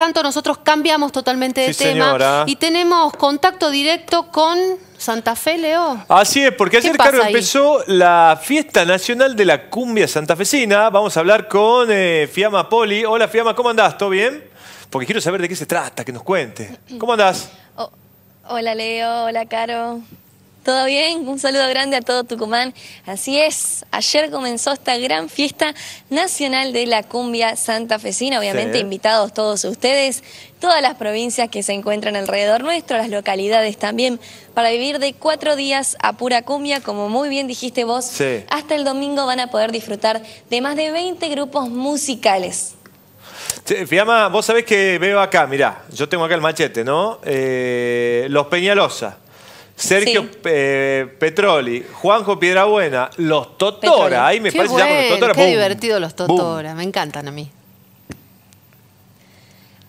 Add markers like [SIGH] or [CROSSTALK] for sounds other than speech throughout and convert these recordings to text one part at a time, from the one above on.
tanto nosotros cambiamos totalmente de tema y tenemos contacto directo con Santa Fe, Leo. Así es, porque ayer, Caro, empezó la fiesta nacional de la cumbia santafesina. Vamos a hablar con eh, Fiamma Poli. Hola, Fiamma, ¿cómo andás? ¿Todo bien? Porque quiero saber de qué se trata, que nos cuente. ¿Cómo andás? Oh, hola, Leo. Hola, Caro. ¿Todo bien? Un saludo grande a todo Tucumán. Así es, ayer comenzó esta gran fiesta nacional de la cumbia santafesina. Obviamente invitados todos ustedes, todas las provincias que se encuentran alrededor nuestro, las localidades también, para vivir de cuatro días a pura cumbia. Como muy bien dijiste vos, hasta el domingo van a poder disfrutar de más de 20 grupos musicales. Fiamma, vos sabés que veo acá, mirá, yo tengo acá el machete, ¿no? Eh, los Peñalosa. Sergio Petroli, Juanjo Piedrabuena, los Totora. Ahí me parece los Totora. Qué divertido los Totora, me encantan a mí.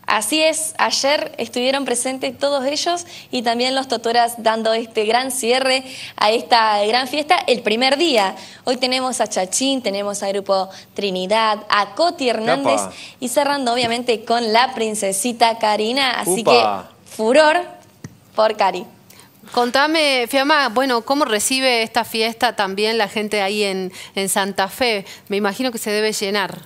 Así es, ayer estuvieron presentes todos ellos y también los Totoras dando este gran cierre a esta gran fiesta el primer día. Hoy tenemos a Chachín, tenemos a Grupo Trinidad, a Coti Hernández y cerrando obviamente con la princesita Karina. Así que furor por Cari. Contame, Fiamma, bueno, ¿cómo recibe esta fiesta también la gente ahí en, en Santa Fe? Me imagino que se debe llenar.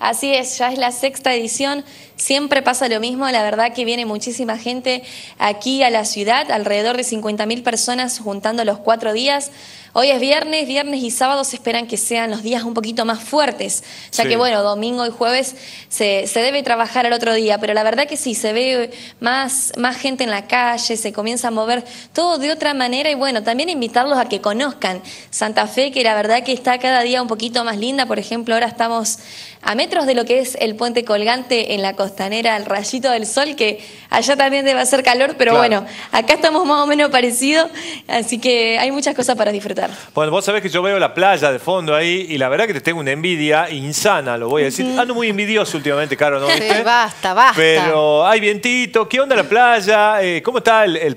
Así es, ya es la sexta edición, siempre pasa lo mismo, la verdad que viene muchísima gente aquí a la ciudad, alrededor de 50.000 personas juntando los cuatro días. Hoy es viernes, viernes y sábado se esperan que sean los días un poquito más fuertes, ya que bueno, domingo y jueves se, debe trabajar al otro día, pero la verdad que sí, se ve más, más gente en la calle, se comienza a mover todo de otra manera y bueno, también invitarlos a que conozcan Santa Fe, que la verdad que está cada día un poquito más linda, por ejemplo, ahora estamos a metros de lo que es el puente colgante en la costanera, el rayito del sol, que allá también debe hacer calor, pero bueno, acá estamos más o menos parecidos, así que hay muchas cosas para disfrutar. Bueno, vos sabés que yo veo la playa de fondo ahí y la verdad que te tengo una envidia insana, lo voy a decir. Ando muy envidioso últimamente, claro, ¿no? ¿Viste? basta, basta. Pero hay vientito, ¿qué onda la playa? Eh, ¿Cómo está el, el,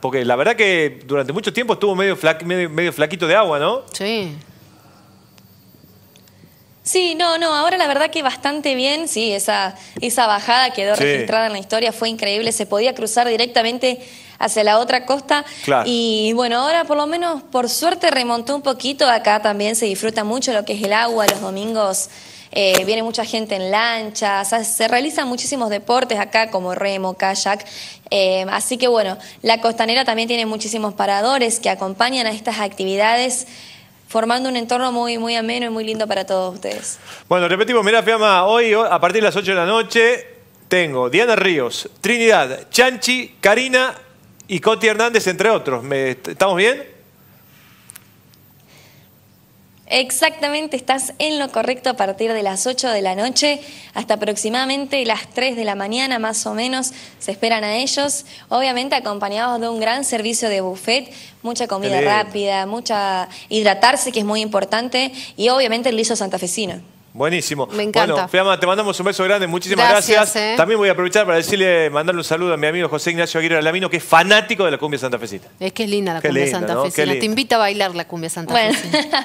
Porque la verdad que durante mucho tiempo estuvo medio, flaquito de agua, ¿no? Sí. Sí, no, no, ahora la verdad que bastante bien, sí, esa, bajada quedó registrada en la historia, fue increíble, se podía cruzar directamente hacia la otra costa. Y bueno, ahora por lo menos, por suerte, remontó un poquito. Acá también se disfruta mucho lo que es el agua los domingos. Eh, viene mucha gente en lanchas, se realizan muchísimos deportes acá como remo, kayak. Eh, así que bueno, la costanera también tiene muchísimos paradores que acompañan a estas actividades formando un entorno muy, muy ameno y muy lindo para todos ustedes. Bueno, repetimos, mira Fiamma, hoy a partir de las 8 de la noche tengo Diana Ríos, Trinidad, Chanchi, Karina, y Coti Hernández, entre otros. ¿Estamos bien? Exactamente, estás en lo correcto a partir de las 8 de la noche hasta aproximadamente las 3 de la mañana más o menos se esperan a ellos, obviamente acompañados de un gran servicio de buffet, mucha comida rápida, mucha hidratarse que es muy importante y obviamente el liso santafesino. Buenísimo. Me encanta. Bueno, te mandamos un beso grande, muchísimas gracias. Eh. También voy a aprovechar para decirle, mandarle un saludo a mi amigo José Ignacio Aguirre Alamino, que es fanático de la cumbia Santa santafesita. Es que es linda la cumbia Santa Te invita a bailar la cumbia Santa Bueno.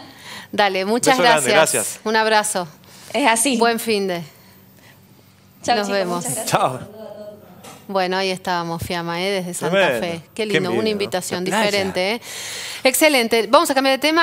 [LAUGHS] Dale, muchas gracias. Un abrazo. Es así. Buen fin de. Nos vemos. Chao. Bueno, ahí estábamos, Fiamma, eh, desde Santa Fe. Qué lindo, una invitación diferente. Eh. Excelente. Vamos a cambiar de tema.